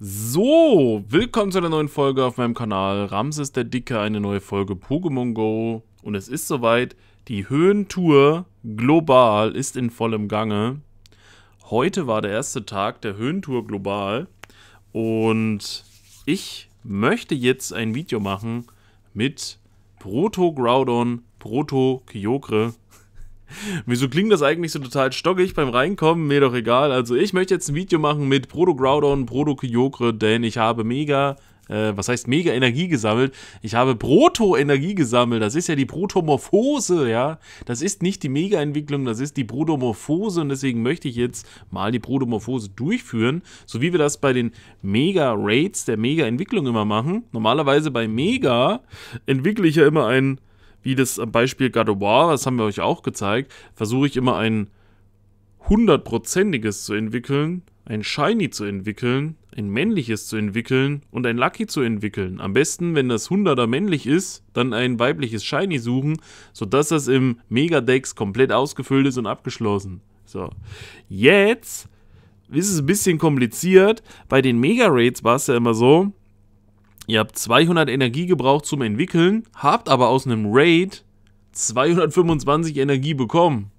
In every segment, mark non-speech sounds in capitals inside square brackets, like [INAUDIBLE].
So, willkommen zu einer neuen Folge auf meinem Kanal. Ramses der Dicke, eine neue Folge Pokémon Go. Und es ist soweit, die Höhentour global ist in vollem Gange. Heute war der erste Tag der Höhentour global. Und ich möchte jetzt ein Video machen mit Proto Groudon, Proto Kyogre Wieso klingt das eigentlich so total stockig beim Reinkommen? Mir doch egal. Also ich möchte jetzt ein Video machen mit Proto Groudon, Proto Kyogre, denn ich habe mega äh, was heißt mega Energie gesammelt? Ich habe Proto-Energie gesammelt. Das ist ja die Protomorphose, ja. Das ist nicht die Mega-Entwicklung, das ist die Protomorphose und deswegen möchte ich jetzt mal die Protomorphose durchführen, so wie wir das bei den Mega-Raids der Mega-Entwicklung immer machen. Normalerweise bei Mega entwickle ich ja immer einen wie das am Beispiel God of War, das haben wir euch auch gezeigt, versuche ich immer ein hundertprozentiges zu entwickeln, ein Shiny zu entwickeln, ein männliches zu entwickeln und ein Lucky zu entwickeln. Am besten, wenn das 100er männlich ist, dann ein weibliches Shiny suchen, sodass das im Megadex komplett ausgefüllt ist und abgeschlossen. So, jetzt ist es ein bisschen kompliziert. Bei den mega rates war es ja immer so, Ihr habt 200 Energie gebraucht zum Entwickeln, habt aber aus einem Raid 225 Energie bekommen.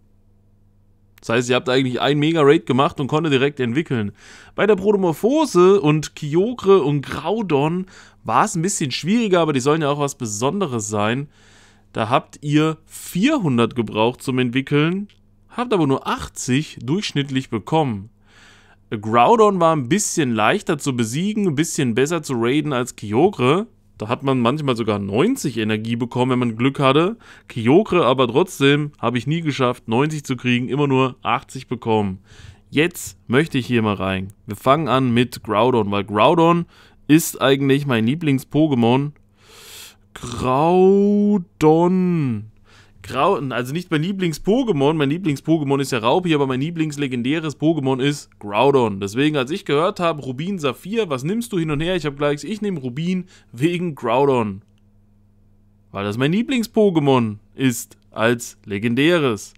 Das heißt, ihr habt eigentlich ein Mega-Raid gemacht und konntet direkt entwickeln. Bei der Protomorphose und Kyogre und Graudon war es ein bisschen schwieriger, aber die sollen ja auch was Besonderes sein. Da habt ihr 400 gebraucht zum Entwickeln, habt aber nur 80 durchschnittlich bekommen. Groudon war ein bisschen leichter zu besiegen, ein bisschen besser zu raiden als Kyogre. Da hat man manchmal sogar 90 Energie bekommen, wenn man Glück hatte. Kyogre aber trotzdem habe ich nie geschafft, 90 zu kriegen, immer nur 80 bekommen. Jetzt möchte ich hier mal rein. Wir fangen an mit Groudon, weil Groudon ist eigentlich mein Lieblings-Pokémon. Groudon. Grauen, also nicht mein Lieblings-Pokémon, mein Lieblings-Pokémon ist ja Raupi, aber mein Lieblings-legendäres Pokémon ist Groudon. Deswegen, als ich gehört habe, Rubin, Saphir, was nimmst du hin und her? Ich habe gleich, ich nehme Rubin wegen Groudon. Weil das mein Lieblings-Pokémon ist, als legendäres.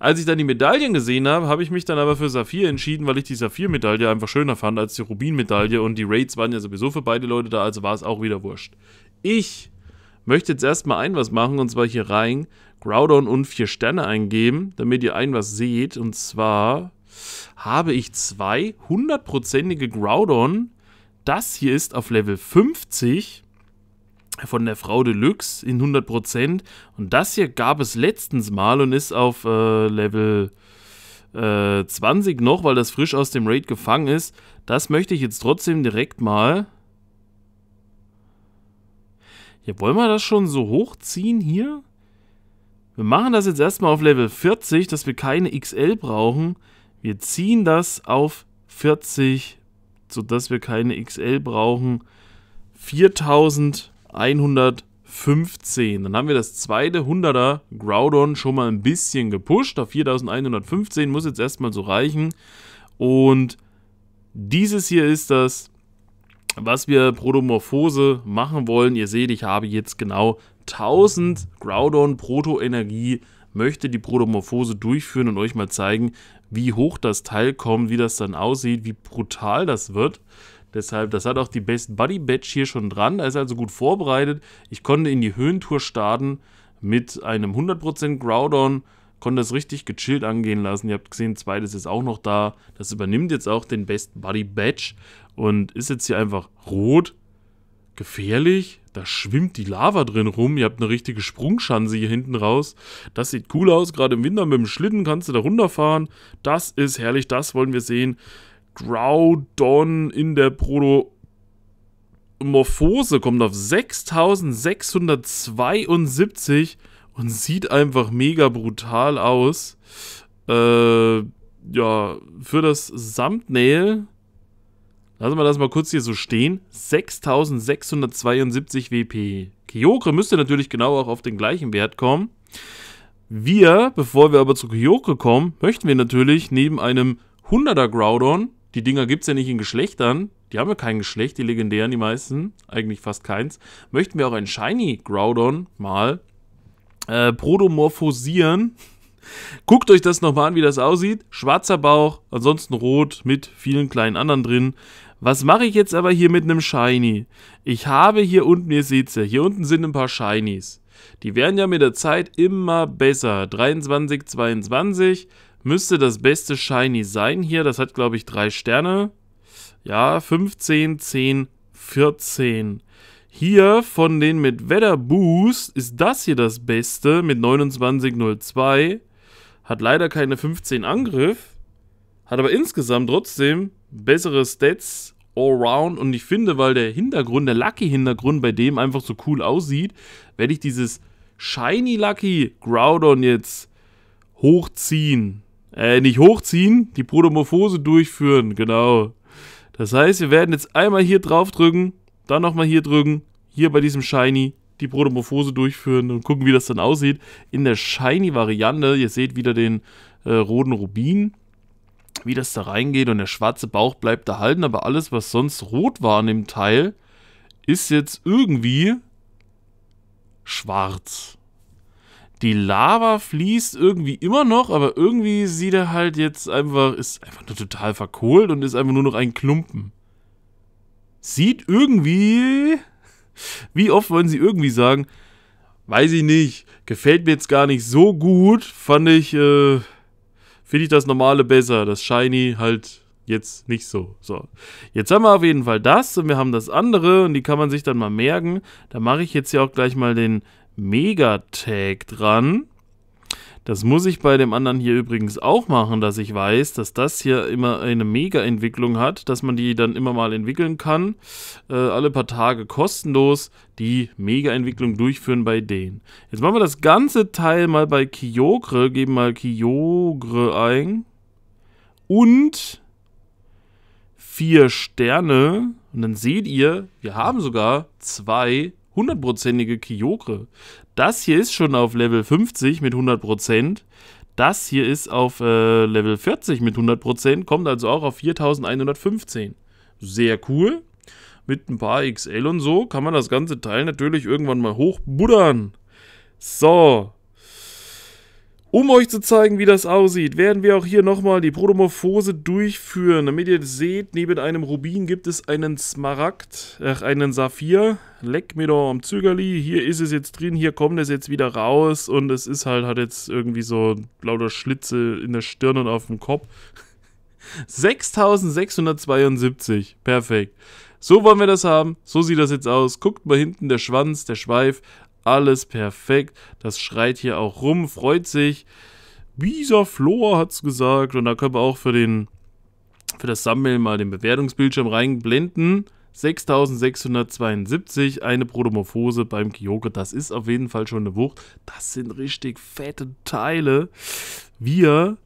Als ich dann die Medaillen gesehen habe, habe ich mich dann aber für Saphir entschieden, weil ich die Saphir-Medaille einfach schöner fand als die Rubin-Medaille und die Raids waren ja sowieso für beide Leute da, also war es auch wieder wurscht. Ich möchte jetzt erstmal ein was machen und zwar hier rein Groudon und vier Sterne eingeben, damit ihr ein was seht. Und zwar habe ich zwei hundertprozentige Groudon. Das hier ist auf Level 50 von der Frau Deluxe in 100%. Und das hier gab es letztens mal und ist auf äh, Level äh, 20 noch, weil das frisch aus dem Raid gefangen ist. Das möchte ich jetzt trotzdem direkt mal... Ja, wollen wir das schon so hochziehen hier? Wir machen das jetzt erstmal auf Level 40, dass wir keine XL brauchen. Wir ziehen das auf 40, sodass wir keine XL brauchen. 4115. Dann haben wir das zweite 100er Groudon schon mal ein bisschen gepusht. Auf 4115 muss jetzt erstmal so reichen. Und dieses hier ist das was wir Protomorphose machen wollen. Ihr seht, ich habe jetzt genau 1000 Groudon Protoenergie, möchte die Protomorphose durchführen und euch mal zeigen, wie hoch das Teil kommt, wie das dann aussieht, wie brutal das wird. Deshalb, das hat auch die Best Buddy Batch hier schon dran. da ist also gut vorbereitet. Ich konnte in die Höhentour starten mit einem 100% Groudon konnte das richtig gechillt angehen lassen. Ihr habt gesehen, zweites ist auch noch da. Das übernimmt jetzt auch den Best Buddy Badge und ist jetzt hier einfach rot. Gefährlich. Da schwimmt die Lava drin rum. Ihr habt eine richtige Sprungschanze hier hinten raus. Das sieht cool aus. Gerade im Winter mit dem Schlitten kannst du da runterfahren. Das ist herrlich. Das wollen wir sehen. Groudon in der Proto Morphose kommt auf 6672 und sieht einfach mega brutal aus. Äh, ja, für das Thumbnail, lassen wir das mal kurz hier so stehen, 6672 WP. Kyokre müsste natürlich genau auch auf den gleichen Wert kommen. Wir, bevor wir aber zu Kyokre kommen, möchten wir natürlich neben einem 100er Groudon, die Dinger gibt es ja nicht in Geschlechtern, die haben ja kein Geschlecht, die legendären, die meisten, eigentlich fast keins, möchten wir auch einen Shiny Groudon mal äh, prodomorphosieren. Guckt euch das nochmal an, wie das aussieht. Schwarzer Bauch, ansonsten rot mit vielen kleinen anderen drin. Was mache ich jetzt aber hier mit einem Shiny? Ich habe hier unten, ihr seht es ja, hier unten sind ein paar Shinies. Die werden ja mit der Zeit immer besser. 23, 22 müsste das beste Shiny sein hier. Das hat, glaube ich, drei Sterne. Ja, 15, 10, 14. Hier von den mit Weather Boost ist das hier das Beste mit 29,02. Hat leider keine 15 Angriff. Hat aber insgesamt trotzdem bessere Stats allround. Und ich finde, weil der Hintergrund, der Lucky-Hintergrund bei dem einfach so cool aussieht, werde ich dieses Shiny Lucky Groudon jetzt hochziehen. Äh, nicht hochziehen, die Protomorphose durchführen, genau. Das heißt, wir werden jetzt einmal hier drauf drücken dann nochmal hier drücken, hier bei diesem Shiny die Protomorphose durchführen und gucken, wie das dann aussieht. In der Shiny-Variante, ihr seht wieder den äh, roten Rubin, wie das da reingeht und der schwarze Bauch bleibt erhalten, aber alles, was sonst rot war an dem Teil, ist jetzt irgendwie schwarz. Die Lava fließt irgendwie immer noch, aber irgendwie sieht er halt jetzt einfach, ist einfach nur total verkohlt und ist einfach nur noch ein Klumpen sieht irgendwie. Wie oft wollen sie irgendwie sagen? Weiß ich nicht. Gefällt mir jetzt gar nicht so gut. Fand ich. Äh, Finde ich das normale besser. Das Shiny halt jetzt nicht so. So. Jetzt haben wir auf jeden Fall das und wir haben das andere und die kann man sich dann mal merken. Da mache ich jetzt ja auch gleich mal den Mega-Tag dran. Das muss ich bei dem anderen hier übrigens auch machen, dass ich weiß, dass das hier immer eine Mega-Entwicklung hat, dass man die dann immer mal entwickeln kann. Äh, alle paar Tage kostenlos die Mega-Entwicklung durchführen bei denen. Jetzt machen wir das ganze Teil mal bei Kyogre, geben mal Kyogre ein. Und vier Sterne. Und dann seht ihr, wir haben sogar zwei hundertprozentige Kyogre. Das hier ist schon auf Level 50 mit 100%. Das hier ist auf äh, Level 40 mit 100%, kommt also auch auf 4115. Sehr cool. Mit ein paar XL und so kann man das ganze Teil natürlich irgendwann mal hochbuddern. So, um euch zu zeigen, wie das aussieht, werden wir auch hier nochmal die Protomorphose durchführen. Damit ihr seht, neben einem Rubin gibt es einen Smaragd, ach, einen Saphir. Leck mir doch am Zögerli. Hier ist es jetzt drin, hier kommt es jetzt wieder raus und es ist halt, hat jetzt irgendwie so lauter Schlitze in der Stirn und auf dem Kopf. 6672, [LAUGHS] perfekt. So wollen wir das haben, so sieht das jetzt aus. Guckt mal hinten, der Schwanz, der Schweif, alles perfekt. Das schreit hier auch rum, freut sich. Floor hat es gesagt. Und da können wir auch für, den, für das Sammeln mal den Bewertungsbildschirm reinblenden. 6672, eine Protomorphose beim Kyoko. Das ist auf jeden Fall schon eine Wucht. Das sind richtig fette Teile. Wir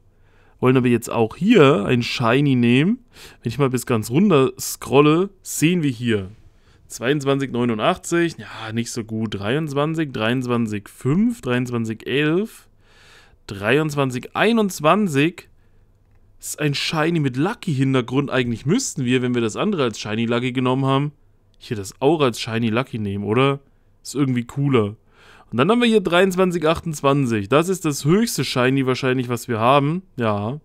wollen aber jetzt auch hier ein Shiny nehmen. Wenn ich mal bis ganz runter scrolle, sehen wir hier 22,89, ja, nicht so gut. 23, 23,5, 23,11, 23,21. Ist ein Shiny mit Lucky-Hintergrund. Eigentlich müssten wir, wenn wir das andere als Shiny Lucky genommen haben, hier das auch als Shiny Lucky nehmen, oder? Ist irgendwie cooler. Und dann haben wir hier 2328. Das ist das höchste Shiny wahrscheinlich, was wir haben. Ja.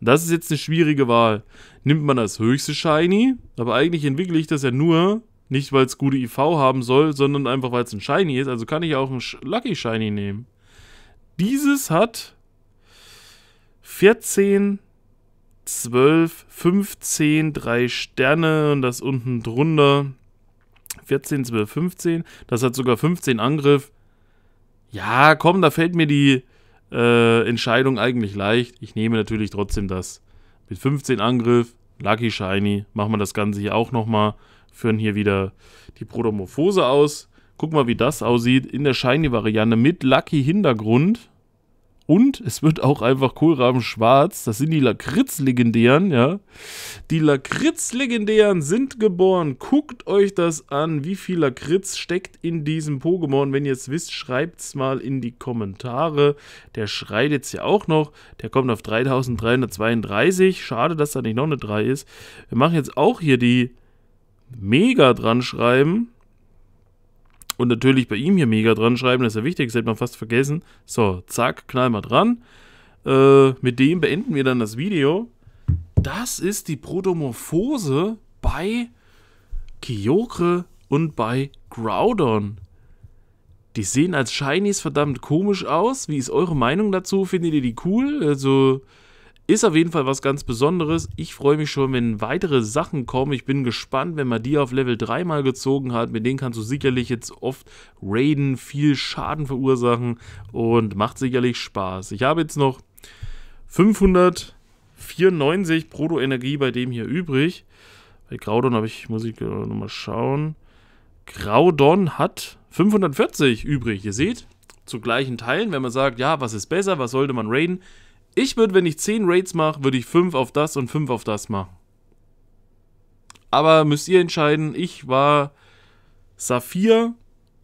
Das ist jetzt eine schwierige Wahl. Nimmt man das höchste Shiny? Aber eigentlich entwickle ich das ja nur, nicht, weil es gute IV haben soll, sondern einfach, weil es ein Shiny ist. Also kann ich auch ein Lucky Shiny nehmen. Dieses hat 14, 12, 15, 3 Sterne und das unten drunter 14, 12, 15. Das hat sogar 15 Angriff. Ja, komm, da fällt mir die äh, Entscheidung eigentlich leicht. Ich nehme natürlich trotzdem das. Mit 15 Angriff, Lucky Shiny, machen wir das Ganze hier auch nochmal führen hier wieder die Protomorphose aus. Guck mal, wie das aussieht in der Shiny-Variante mit Lucky Hintergrund. Und es wird auch einfach Kohlraben schwarz. Das sind die Lakritz-Legendären, ja. Die Lakritz-Legendären sind geboren. Guckt euch das an, wie viel Lakritz steckt in diesem Pokémon. Wenn ihr es wisst, schreibt es mal in die Kommentare. Der schreit jetzt ja auch noch. Der kommt auf 3332. Schade, dass da nicht noch eine 3 ist. Wir machen jetzt auch hier die Mega dran schreiben. Und natürlich bei ihm hier Mega dran schreiben, das ist ja wichtig, das hätte man fast vergessen. So, zack, knall mal dran. Äh, mit dem beenden wir dann das Video. Das ist die Protomorphose bei Kyokre und bei Groudon. Die sehen als Shinies verdammt komisch aus. Wie ist eure Meinung dazu? Findet ihr die cool? Also, ist auf jeden Fall was ganz Besonderes. Ich freue mich schon, wenn weitere Sachen kommen. Ich bin gespannt, wenn man die auf Level 3 mal gezogen hat. Mit denen kannst du sicherlich jetzt oft raiden, viel Schaden verursachen und macht sicherlich Spaß. Ich habe jetzt noch 594 Proto-Energie bei dem hier übrig. Bei Graudon habe ich, muss ich genau nochmal schauen. Graudon hat 540 übrig. Ihr seht, zu gleichen Teilen, wenn man sagt, ja, was ist besser, was sollte man raiden? Ich würde, wenn ich 10 Raids mache, würde ich 5 auf das und 5 auf das machen. Aber müsst ihr entscheiden, ich war Saphir,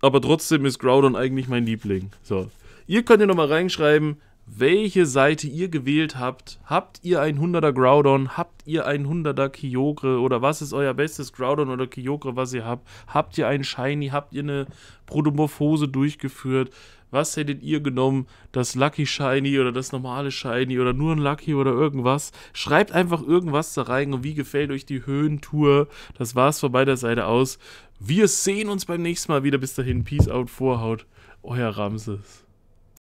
aber trotzdem ist Groudon eigentlich mein Liebling. So. Ihr könnt ja nochmal reinschreiben, welche Seite ihr gewählt habt. Habt ihr ein 100er Groudon? Habt ihr ein 100er Kyogre? Oder was ist euer bestes Groudon oder Kyogre, was ihr habt? Habt ihr einen Shiny? Habt ihr eine Protomorphose durchgeführt? Was hättet ihr genommen? Das Lucky Shiny oder das normale Shiny oder nur ein Lucky oder irgendwas? Schreibt einfach irgendwas da rein und wie gefällt euch die Höhentour? Das war's von beider Seite aus. Wir sehen uns beim nächsten Mal wieder. Bis dahin, Peace out, Vorhaut. Euer Ramses.